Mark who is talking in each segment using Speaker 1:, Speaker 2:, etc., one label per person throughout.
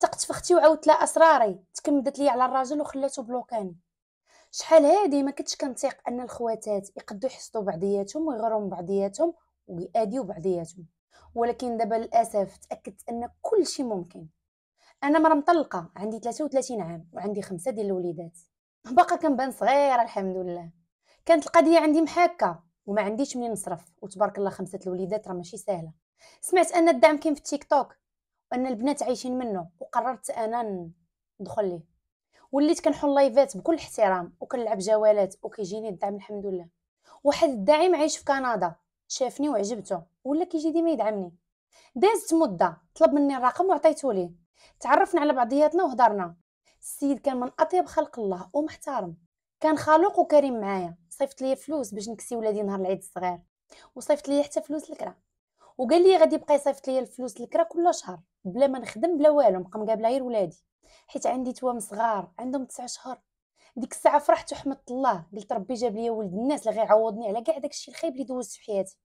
Speaker 1: تقت فختي وعاودت لها اسراري تكمدت لي على الراجل وخلاتو بلوكاني شحال هادي ما كنتش كنتيق ان الخواتات يقدو يحسدو بعضياتهم ويغرموا بعضياتهم ويأديوا بعضياتهم ولكن دابا للاسف تاكدت ان كل شيء ممكن انا مرا مطلقه عندي 33 عام وعندي خمسه ديال الوليدات باقا كنبان صغيره الحمد لله كانت القضيه عندي محاكه وما عنديش منين نصرف وتبارك الله خمسه الوليدات راه ماشي سهله سمعت ان الدعم كاين في تيك توك ان البنات عايشين منه وقررت انا ندخل ليه وليت كنحل لايفات بكل احترام وكنلعب جوالات وكيجيني الدعم الحمد لله واحد الداعم عايش في كندا شافني وعجبته ولا كيجي ديما يدعمني دازت مده طلب مني الرقم وعطيته ليه تعرفنا على بعضياتنا وهضرنا السيد كان من اطيب خلق الله ومحترم كان خلوق وكريم معايا صيفط لي فلوس باش نكسي ولادي نهار العيد الصغير وصيفط لي حتى فلوس الكره وقال لي غادي يبقى يصيفط لي الفلوس لكرا كل شهر بلا ما نخدم بلا والو نبقى مقابله غير ولادي حيت عندي توام صغار عندهم 9 شهور ديك الساعه فرحت وحمدت الله قلت ربي جاب لي ولد الناس اللي غيعوضني على كاع داكشي الخايب اللي دوزت في حياتي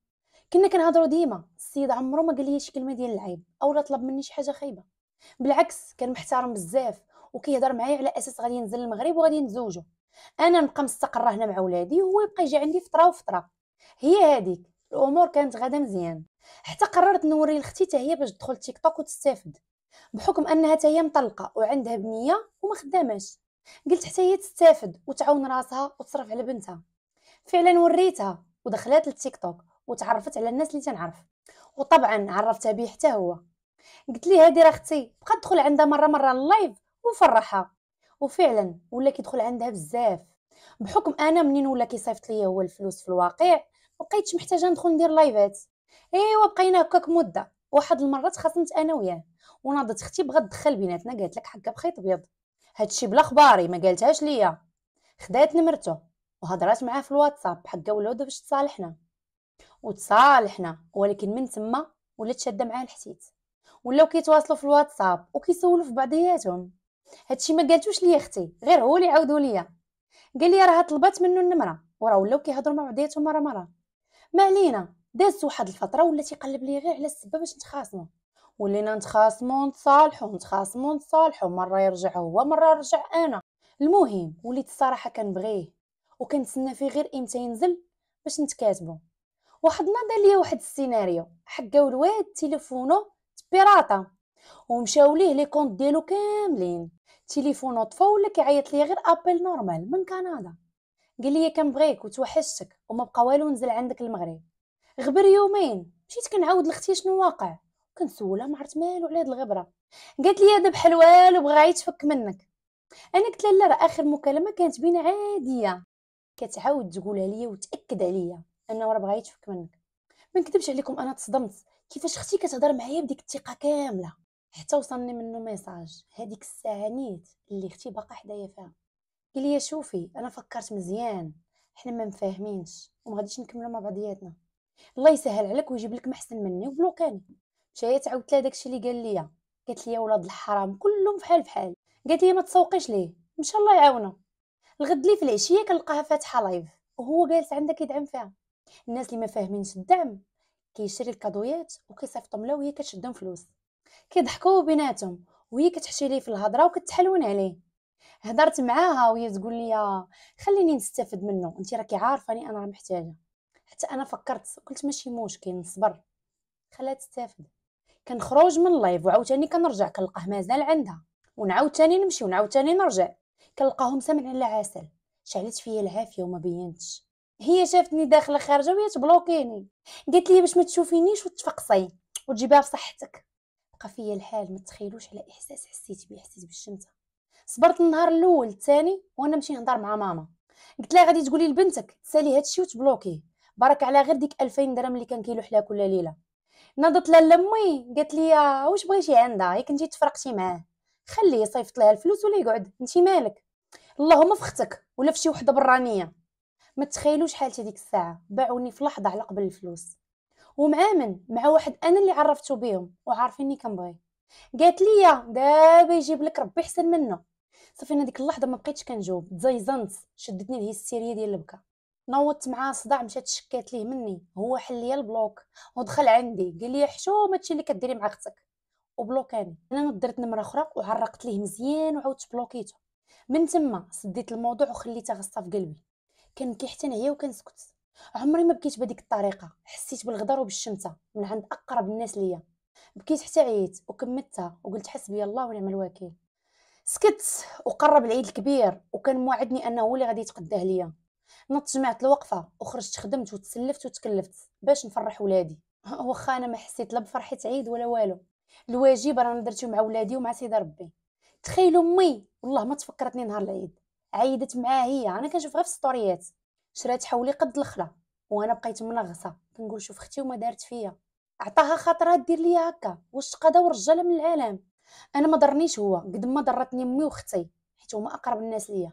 Speaker 1: كنا كنهضروا ديما السيد عمرو ما قال لي شي كلمه ديال العيب اولا طلب مني شي حاجه خايبه بالعكس كان محترم بزاف وكيهضر معايا على اساس غادي ينزل المغرب وغادي نتزوجوا انا نبقى مستقره هنا مع ولادي وهو يبقى يجي عندي فتره وفتره هي هذيك الامور كانت غادا مزيان حتى قررت نوري لختي حتى هي باش تدخل تيك توك وتستافد بحكم انها حتى هي مطلقه وعندها بنيه وما خداماش قلت حتى هي تستافد وتعاون راسها وتصرف على بنتها فعلا وريتها ودخلات للتيك توك وتعرفت على الناس اللي تنعرف وطبعا عرفتها بيه حتى هو قلت لي هادي راه اختي بقى تدخل عندها مره مره اللايف وفرحها وفعلا ولا كيدخل عندها بزاف بحكم انا منين ولا كيصيفط ليا هو الفلوس في الواقع مبقيتش محتاجه ندخل ندير لايفات ايوا بقينا هكاك مده واحد المره تخاصمت انا وياه وناضت اختي بغات تدخل بيناتنا قالت لك حكا بخيط ابيض هادشي بلا خباري ما قالتهاش ليا خدات نمرته وهضرات معاه في الواتساب حكا ولاو باش تصالحنا وتصالحنا ولكن من تما ولات شاده معاه الحسيت ولاو كيتواصلوا في الواتساب وكيسولوا في بعضياتهم هادشي ما قالتوش ليا اختي غير هو اللي عاودو ليا قال لي راه طلبات منه النمره وراه ولاو كيهضروا مع بعضياتهم مره مره ما علينا داز واحد الفتره ولا تيقلب ليا غير على السبه باش نتخاصمو ولينا نتخاصمو نتصالحو نتخاصمو نتصالحو مره يرجع هو مره نرجع انا المهم وليت الصراحه كنبغيه وكنتسنى فيه غير امتى ينزل باش نتكاتبو واحد ناض ليا واحد السيناريو حقاو الواد تليفونو تبيراطا ومشاو ليه لي كونط ديالو كاملين تليفونو طفى ولا كيعيط ليا غير ابل نورمال من كندا قال لي كنبغيك وتوحشتك وما بقى والو نزل عندك المغرب غبر يومين مشيت كنعاود لختي شنو واقع كنسولها ما عرفت مالو على هاد الغبره قالت لي هذا بحال والو بغا يتفك منك انا قلت لها لا راه اخر مكالمه كانت بين عاديه كتعاود تقولها ليا وتاكد عليا انه راه بغا يتفك منك ما نكذبش عليكم انا تصدمت كيفاش اختي كتهضر معايا بديك الثقه كامله حتى وصلني منه ميساج هذيك الساعه نيت اللي اختي باقا حدايا فيها قال لي شوفي انا فكرت مزيان حنا ما مفاهمينش وما غاديش نكملوا مع بعضياتنا الله يسهل عليك ويجيب لك محسن مني وبلوكاني مشى تعاودت لها داكشي اللي قال لي قالت لي ولاد الحرام كلهم فحال فحال قالت لي ما تسوقيش ليه ان شاء الله يعاونه الغد لي في العشيه كنلقاها فاتحه لايف وهو جالس عندها كيدعم فيها الناس اللي ما فاهمينش الدعم كيشري الكادويات وكيصيفطهم لها وهي كتشدهم فلوس كيضحكوا بيناتهم وهي كتحشي ليه في الهضره وكتحلون عليه هضرت معاها وهي تقول لي خليني نستافد منه انت راكي عارفاني انا راه محتاجه حتى انا فكرت قلت ماشي مشكل نصبر خليها تستافد كنخرج من اللايف وعاوتاني كنرجع كنلقاه مازال عندها ونعاود تاني نمشي ونعاود تاني نرجع كنلقاهم سامعين على عسل شعلت فيا العافيه وما بينتش هي شافتني داخله خارجه وهي تبلوكيني قالت لي باش ما تشوفينيش وتفقصي وتجيبها في صحتك بقى فيا الحال ما تخيلوش على احساس حسيت بيه حسيت بالشمته صبرت النهار الاول الثاني وانا نمشي نهضر مع ماما قلت لها غادي تقولي لبنتك سالي هادشي وتبلوكيه برك على غير ديك 2000 درهم اللي كان كيلوح لها كل ليله ناضت لها لامي قالت لي آه، واش بغيتي عندها ياك انت تفرقتي معاه خليه صيفط لها الفلوس ولا يقعد انت مالك اللهم في اختك ولا في شي وحده برانيه ما تخيلوش حالتي ديك الساعه باعوني في لحظه على قبل الفلوس ومع من مع واحد انا اللي عرفتو بيهم وعارفيني كنبغي قالت لي دابا يجيب لك ربي احسن منه صافي انا ديك اللحظه ما بقيتش كنجاوب تزيزنت شدتني الهستيريه ديال البكا نوضت معاه صداع مشات شكات ليه مني هو حل ليا البلوك ودخل عندي قال لي حشومة هادشي اللي كديري مع اختك وبلوكاني انا درت نمره اخرى وعرقت ليه مزيان وعاودت بلوكيته من تما سديت الموضوع وخليته غصه في قلبي كان كي حتى نعيا وكنسكت عمري ما بكيت بهذيك الطريقه حسيت بالغدر وبالشمته من عند اقرب الناس ليا بكيت حتى عييت وكملتها وقلت حسبي الله ونعم الوكيل سكت وقرب العيد الكبير وكان موعدني انه هو اللي غادي يتقداه ليا نط جمعت الوقفه وخرجت خدمت وتسلفت وتكلفت باش نفرح ولادي واخا انا ما حسيت لا بفرحه عيد ولا والو الواجب رانا درتو مع ولادي ومع سيد ربي تخيلوا امي والله ما تفكرتني نهار العيد عيدت معاه هي انا كنشوف غير في ستوريات شرات حولي قد الخلا وانا بقيت منغصه كنقول شوف اختي وما دارت فيا عطاها خاطرها دير ليا هكا واش قدا ورجاله من العالم انا ما ضرنيش هو قد ما ضرتني امي واختي حيت هما اقرب الناس ليا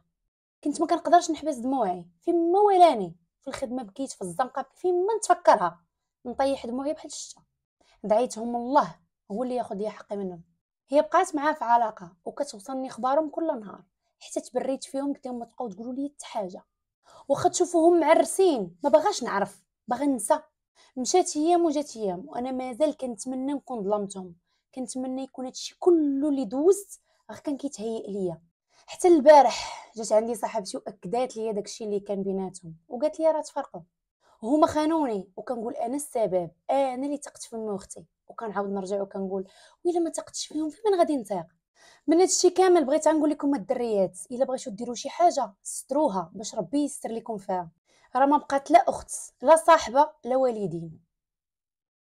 Speaker 1: كنت ما كنقدرش نحبس دموعي فيما ولاني في الخدمه بكيت في الزنقه فيما نتفكرها نطيح دموعي بحال الشتا دعيتهم الله هو اللي ياخذ لي حقي منهم هي بقات معاه في علاقه وكتوصلني اخبارهم كل نهار حتى تبريت فيهم قلت لهم تبقاو تقولوا لي حتى حاجه واخا تشوفوهم معرسين ما بغاش نعرف باغا ننسى مشات ايام وجات ايام وانا مازال كنتمنى نكون ظلمتهم كنتمنى يكون هادشي كله اللي دوزت غير كان كيتهيئ ليا حتى البارح جات عندي صاحبتي واكدات لي داكشي اللي كان بيناتهم وقالت لي راه تفرقوا هما خانوني وكنقول انا السبب انا اللي تقت في اختي وكنعاود نرجع وكنقول ويلا ما تقتش فيهم فين غادي نتاق من هادشي كامل بغيت نقول لكم الدريات الا بغيتو ديروا شي حاجه ستروها باش ربي يستر لكم فيها راه ما بقات لا اخت لا صاحبه لا والدين